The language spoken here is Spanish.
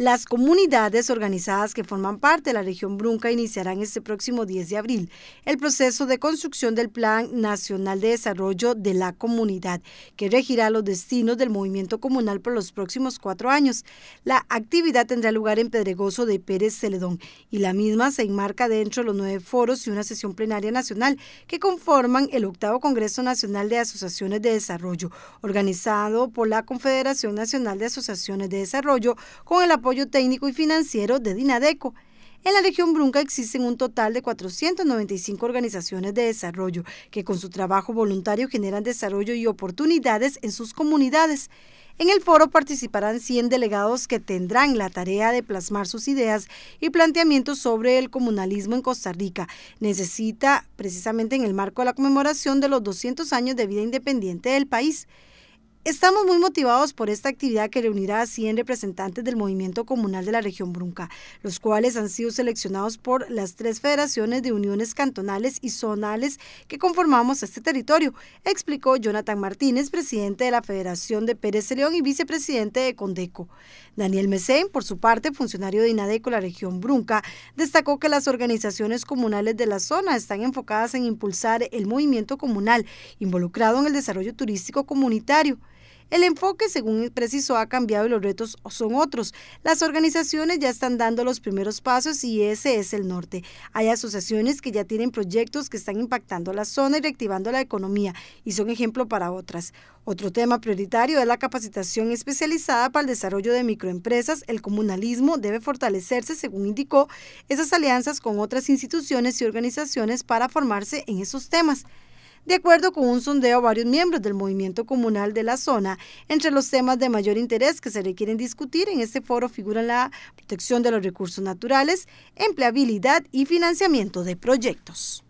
Las comunidades organizadas que forman parte de la región Brunca iniciarán este próximo 10 de abril el proceso de construcción del Plan Nacional de Desarrollo de la Comunidad, que regirá los destinos del movimiento comunal por los próximos cuatro años. La actividad tendrá lugar en Pedregoso de Pérez Celedón y la misma se enmarca dentro de los nueve foros y una sesión plenaria nacional que conforman el octavo Congreso Nacional de Asociaciones de Desarrollo, organizado por la Confederación Nacional de Asociaciones de Desarrollo con el apoyo técnico y financiero de Dinadeco. En la región Brunca existen un total de 495 organizaciones de desarrollo que con su trabajo voluntario generan desarrollo y oportunidades en sus comunidades. En el foro participarán 100 delegados que tendrán la tarea de plasmar sus ideas y planteamientos sobre el comunalismo en Costa Rica. Necesita, precisamente en el marco de la conmemoración de los 200 años de vida independiente del país. Estamos muy motivados por esta actividad que reunirá a 100 representantes del movimiento comunal de la región Brunca, los cuales han sido seleccionados por las tres federaciones de uniones cantonales y zonales que conformamos este territorio, explicó Jonathan Martínez, presidente de la Federación de Pérez León y vicepresidente de Condeco. Daniel Mesén, por su parte, funcionario de INADECO la región Brunca, destacó que las organizaciones comunales de la zona están enfocadas en impulsar el movimiento comunal involucrado en el desarrollo turístico comunitario. El enfoque, según preciso, ha cambiado y los retos son otros. Las organizaciones ya están dando los primeros pasos y ese es el norte. Hay asociaciones que ya tienen proyectos que están impactando la zona y reactivando la economía y son ejemplo para otras. Otro tema prioritario es la capacitación especializada para el desarrollo de microempresas. El comunalismo debe fortalecerse, según indicó, esas alianzas con otras instituciones y organizaciones para formarse en esos temas de acuerdo con un sondeo varios miembros del movimiento comunal de la zona. Entre los temas de mayor interés que se requieren discutir en este foro figuran la protección de los recursos naturales, empleabilidad y financiamiento de proyectos.